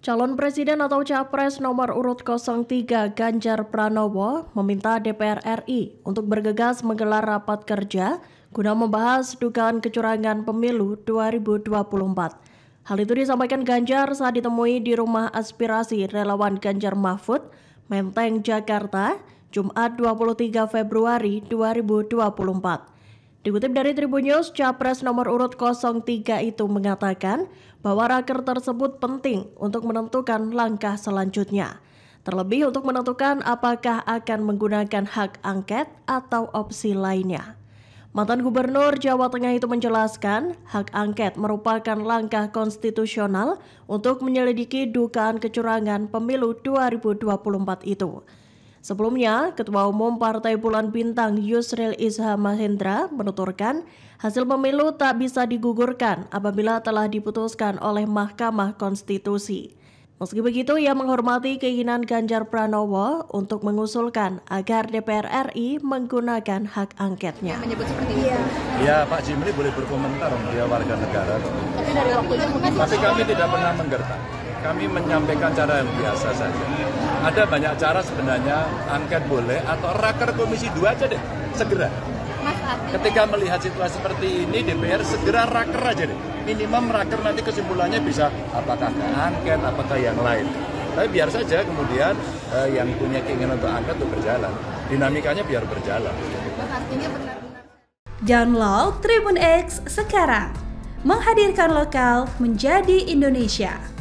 Calon Presiden atau Capres nomor urut 03 Ganjar Pranowo meminta DPR RI untuk bergegas menggelar rapat kerja guna membahas dugaan kecurangan pemilu 2024. Hal itu disampaikan Ganjar saat ditemui di rumah aspirasi relawan Ganjar Mahfud, Menteng, Jakarta, Jumat 23 Februari 2024. Dikutip dari Tribun News, Capres nomor urut 03 itu mengatakan bahwa raker tersebut penting untuk menentukan langkah selanjutnya. Terlebih untuk menentukan apakah akan menggunakan hak angket atau opsi lainnya. Mantan Gubernur Jawa Tengah itu menjelaskan, hak angket merupakan langkah konstitusional untuk menyelidiki dugaan kecurangan pemilu 2024 itu. Sebelumnya, Ketua Umum Partai Bulan Bintang Yusril Isha Mahendra menuturkan hasil pemilu tak bisa digugurkan apabila telah diputuskan oleh Mahkamah Konstitusi. Meski begitu, ia menghormati keinginan Ganjar Pranowo untuk mengusulkan agar DPR RI menggunakan hak angketnya. Menyebut seperti itu. Ya, Pak Jimli boleh berkomentar, dia warga negara. Tapi dari waktunya mungkin. Tapi kami tidak pernah menggertak kami menyampaikan cara yang biasa saja. Ada banyak cara sebenarnya, angket boleh atau raker komisi 2 aja deh, segera. Ketika melihat situasi seperti ini, DPR segera raker aja deh. Minimum raker nanti kesimpulannya bisa apakah ke angket, apakah yang lain. Tapi biar saja kemudian eh, yang punya keinginan untuk angket itu berjalan. Dinamikanya biar berjalan. Download Tribun X sekarang. Menghadirkan lokal menjadi Indonesia.